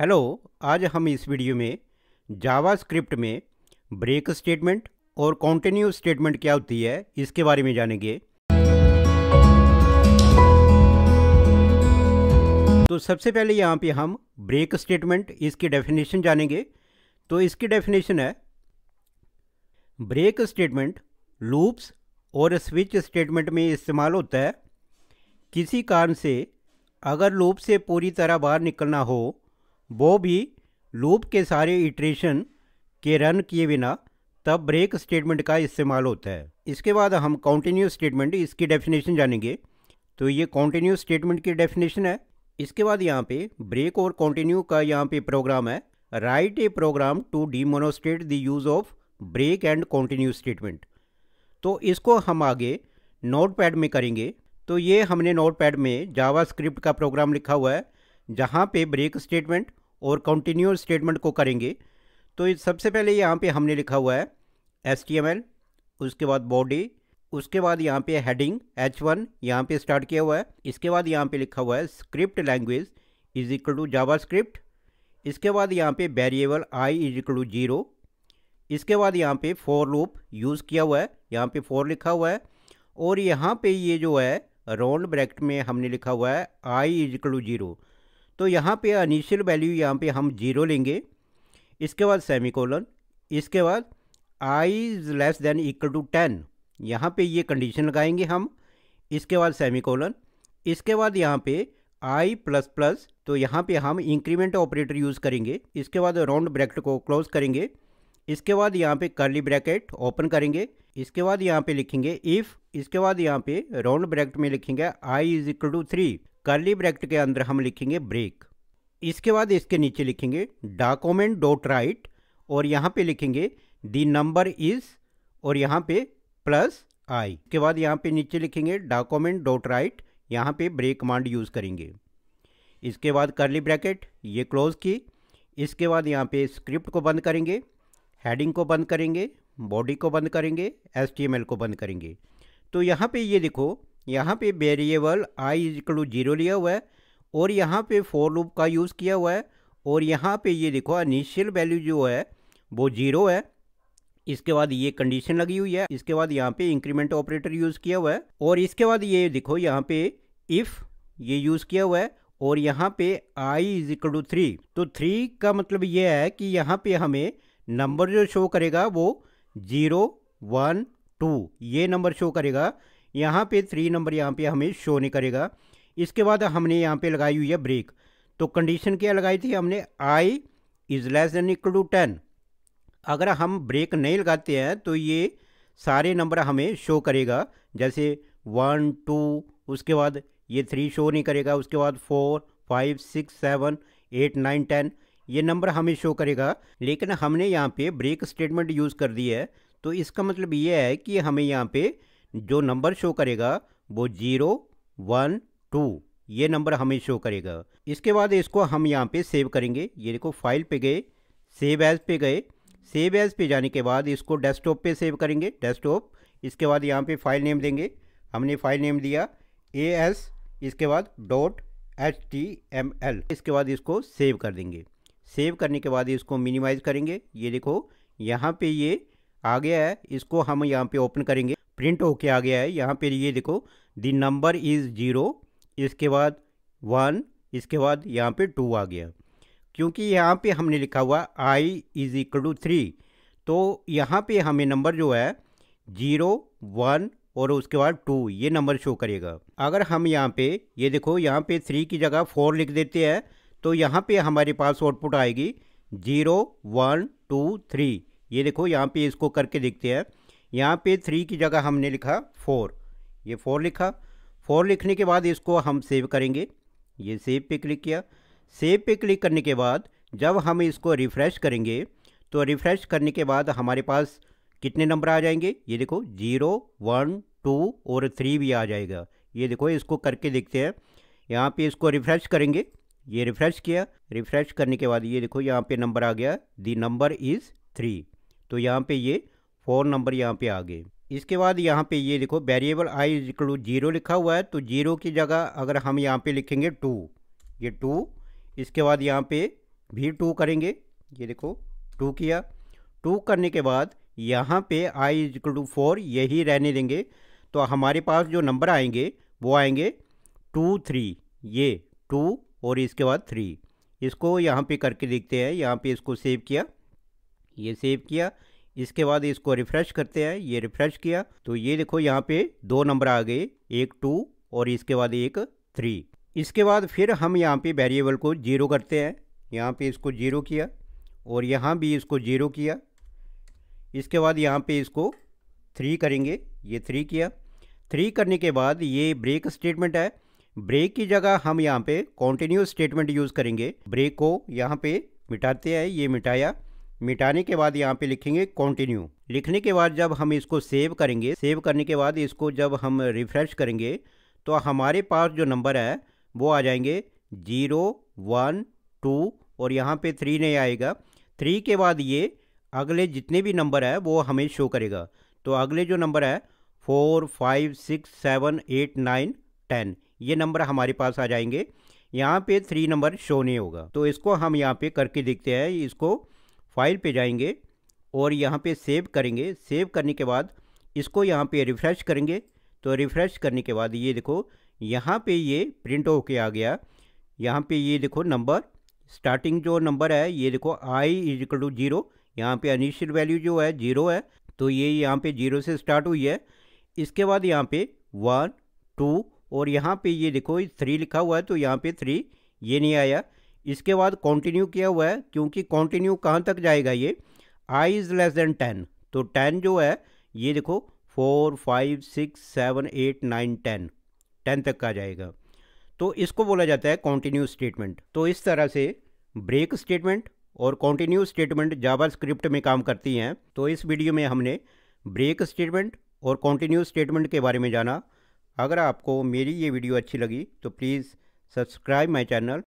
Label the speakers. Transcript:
Speaker 1: hello आज हम इस वीडियो में जावा स्क्रिप्ट में ब्रेक स्टेटमेंट और कॉन्टिन्यू स्टेटमेंट क्या होती है इसके बारे में जानेंगे तो सबसे पहले यहाँ पे हम ब्रेक स्टेटमेंट इसकी डेफिनेशन जानेंगे तो इसकी डेफिनेशन है ब्रेक स्टेटमेंट लूप्स और स्विच स्टेटमेंट में इस्तेमाल होता है किसी कारण से अगर लूप से पूरी तरह बाहर निकलना हो वो भी लूप के सारे इटरेशन के रन किए बिना तब ब्रेक स्टेटमेंट का इस्तेमाल होता है इसके बाद हम कॉन्टीन्यू स्टेटमेंट इसकी डेफिनेशन जानेंगे तो ये कॉन्टीन्यू स्टेटमेंट की डेफिनेशन है इसके बाद यहाँ पे ब्रेक और कॉन्टीन्यू का यहाँ पे प्रोग्राम है write a program to demonstrate the use of break and continue statement तो इसको हम आगे नोट पैड में करेंगे तो ये हमने नोट पैड में जावा स्क्रिप्ट का प्रोग्राम लिखा हुआ है जहाँ पे ब्रेक स्टेटमेंट और कंटिन्यू स्टेटमेंट को करेंगे तो सबसे पहले यहाँ पे हमने लिखा हुआ है एस टी एम एल उसके बाद बॉडी उसके बाद यहाँ पे हेडिंग एच वन यहाँ पर स्टार्ट किया हुआ है इसके बाद यहाँ पे लिखा हुआ है script language is equal to JavaScript इसके बाद यहाँ पे variable I is equal to zero इसके बाद यहाँ पे फॉर लूप यूज़ किया हुआ है यहाँ पे फॉर लिखा हुआ है और यहाँ पे ये जो है राउंड ब्रैकेट में हमने लिखा हुआ है I is equal to zero तो यहाँ पे इनिशियल वैल्यू यहाँ पे हम जीरो लेंगे इसके बाद सेमीकोलन इसके बाद I is less than equal to ten यहाँ पे ये कंडीशन लगाएंगे हम इसके बाद सेमीकोलन इसके बाद यहाँ पे आई प्लस प्लस तो यहाँ पे हम इंक्रीमेंट ऑपरेटर यूज़ करेंगे इसके बाद राउंड ब्रैकेट को क्लोज करेंगे इसके बाद यहाँ पे करली ब्रैकेट ओपन करेंगे इसके बाद यहाँ पे लिखेंगे इफ़ इसके बाद यहाँ पे राउंड ब्रैकेट में लिखेंगे I is equal to three curly bracket के अंदर हम लिखेंगे ब्रेक इसके बाद इसके नीचे लिखेंगे डॉक्यूमेंट डॉट राइट और यहाँ पे लिखेंगे दी नंबर इज और यहाँ पे प्लस आई के बाद यहाँ पे नीचे लिखेंगे डॉक्यूमेंट डॉट राइट यहाँ पे ब्रेक कमांड यूज़ करेंगे इसके बाद करली ब्रैकेट ये क्लोज़ की इसके बाद यहाँ पे स्क्रिप्ट को बंद करेंगे हेडिंग को बंद करेंगे बॉडी को बंद करेंगे एस को बंद करेंगे तो यहाँ पे ये देखो यहाँ पे वेरिएबल आई टू जीरो लिया हुआ है और यहाँ पे फोर लूप का यूज़ किया हुआ है और यहाँ पे ये देखो इनिशियल वैल्यू जो है वो ज़ीरो है इसके बाद ये कंडीशन लगी हुई है इसके बाद यहाँ पे इंक्रीमेंट ऑपरेटर यूज़ किया हुआ है और इसके बाद ये देखो यहाँ पे इफ़ ये यूज़ किया हुआ है और यहाँ पे I is equal to three तो थ्री का मतलब ये है कि यहाँ पे हमें नंबर जो शो करेगा वो ज़ीरो वन टू ये नंबर शो करेगा यहाँ पे थ्री नंबर यहाँ पे हमें शो नहीं करेगा इसके बाद हमने यहाँ पे लगाई हुई है ब्रेक तो कंडीशन क्या लगाई थी हमने I is less than equal to ten अगर हम ब्रेक नहीं लगाते हैं तो ये सारे नंबर हमें शो करेगा जैसे वन टू उसके बाद ये थ्री शो नहीं करेगा उसके बाद four five six seven eight nine ten ये नंबर हमें शो करेगा लेकिन हमने यहाँ पे ब्रेक स्टेटमेंट यूज़ कर दी है तो इसका मतलब ये है कि हमें यहाँ पे जो नंबर शो करेगा वो जीरो वन टू ये नंबर हमें शो करेगा इसके बाद इसको हम यहाँ पे सेव करेंगे ये देखो फाइल पे गए सेव एज पे गए सेव एज पे जाने के बाद इसको डेस्कटॉप पे सेव करेंगे डेस्कटॉप इसके बाद यहाँ पे फाइल नेम देंगे हमने फाइल नेम दिया ए एस इसके बाद dot H T M L इसके बाद इसको सेव कर देंगे सेव करने के बाद इसको मिनिमाइज़ करेंगे ये देखो यहाँ पे ये आ गया है इसको हम यहाँ पे ओपन करेंगे प्रिंट होके आ गया है यहाँ पर ये देखो दी नंबर इज़ ज़ीरो इसके बाद वन इसके बाद यहाँ पे टू आ गया क्योंकि यहाँ पे हमने लिखा हुआ I is equal to three तो यहाँ पे हमें नंबर जो है जीरो वन और उसके बाद टू ये नंबर शो करेगा अगर हम यहाँ पे ये देखो यहाँ पे थ्री की जगह फोर लिख देते हैं तो यहाँ पे हमारे पास आउटपुट आएगी जीरो वन टू थ्री ये देखो यहाँ पे इसको करके देखते हैं यहाँ पे थ्री की जगह हमने लिखा फोर ये फोर लिखा फोर लिखने के बाद इसको हम सेव करेंगे ये सेव पे क्लिक किया सेव पे क्लिक करने के बाद जब हम इसको रिफ़्रेश करेंगे तो रिफ़्रेश करने के बाद हमारे पास कितने नंबर आ जाएंगे ये देखो जीरो वन टू और थ्री भी आ जाएगा ये देखो इसको करके देखते हैं यहाँ पे इसको रिफ़्रेश करेंगे ये रिफ़्रेश किया रिफ़्रेश करने के बाद ये देखो यहाँ पे नंबर आ गया दी नंबर इज़ थ्री तो यहाँ पे ये फोर नंबर यहाँ पे आ गए इसके बाद यहाँ पे ये देखो वेरिएबल आई इक्वल जीरो लिखा हुआ है तो जीरो की जगह अगर हम यहाँ पे लिखेंगे टू ये टू इसके बाद यहाँ पे भी टू करेंगे ये देखो टू किया टू करने के बाद यहाँ पे आई इक्वल टू फोर यही रहने देंगे तो हमारे पास जो नंबर आएंगे वो आएंगे टू थ्री ये टू और इसके बाद थ्री इसको यहाँ पे करके देखते हैं यहाँ पे इसको सेव किया ये सेव किया इसके बाद इसको रिफ्रेश करते हैं ये रिफ्रेश किया तो ये देखो यहाँ पे दो नंबर आ गए एक टू और इसके बाद एक थ्री इसके बाद फिर हम यहाँ पे वेरिएबल को जीरो करते हैं यहाँ पे इसको जीरो किया और यहाँ भी इसको जीरो किया इसके बाद यहाँ पे इसको थ्री करेंगे ये थ्री किया थ्री करने के बाद ये ब्रेक स्टेटमेंट है ब्रेक की जगह हम यहाँ पे कॉन्टीन्यूस स्टेटमेंट यूज़ करेंगे ब्रेक को यहाँ पे मिटाते हैं ये मिटाया मिटाने के बाद यहाँ पे लिखेंगे कंटिन्यू लिखने के बाद जब हम इसको सेव करेंगे सेव करने के बाद इसको जब हम रिफ्रेश करेंगे तो हमारे पास जो नंबर है वो आ जाएंगे जीरो वन टू और यहाँ पे थ्री नहीं आएगा थ्री के बाद ये अगले जितने भी नंबर है वो हमें शो करेगा तो अगले जो नंबर है four five six seven eight nine ten ये नंबर हमारे पास आ जाएंगे यहाँ पे थ्री नंबर शो नहीं होगा तो इसको हम यहाँ पे करके देखते हैं इसको फाइल पे जाएंगे और यहाँ पे सेव करेंगे सेव करने के बाद इसको यहाँ पे रिफ़्रेश करेंगे तो रिफ़्रेश करने के बाद ये देखो यहाँ पे ये प्रिंट होके आ गया यहाँ पे ये देखो नंबर स्टार्टिंग जो नंबर है ये देखो I is equal to zero यहाँ पे अनिश्चित वैल्यू जो है जीरो है तो ये यहाँ पे जीरो से स्टार्ट हुई है इसके बाद यहाँ पे वन टू और यहाँ पे ये देखो थ्री लिखा हुआ है तो यहाँ पे थ्री ये नहीं आया इसके बाद कॉन्टिन्यू किया हुआ है क्योंकि कॉन्टिन्यू कहाँ तक जाएगा ये I is less than ten तो टेन जो है ये देखो four five six seven eight nine ten ten तक का जाएगा तो इसको बोला जाता है कॉन्टिन्यू स्टेटमेंट तो इस तरह से ब्रेक स्टेटमेंट और कॉन्टिन्यू स्टेटमेंट जावा स्क्रिप्ट में काम करती हैं तो इस वीडियो में हमने ब्रेक स्टेटमेंट और कॉन्टिन्यू स्टेटमेंट के बारे में जाना अगर आपको मेरी ये वीडियो अच्छी लगी तो प्लीज़ सब्सक्राइब माई चैनल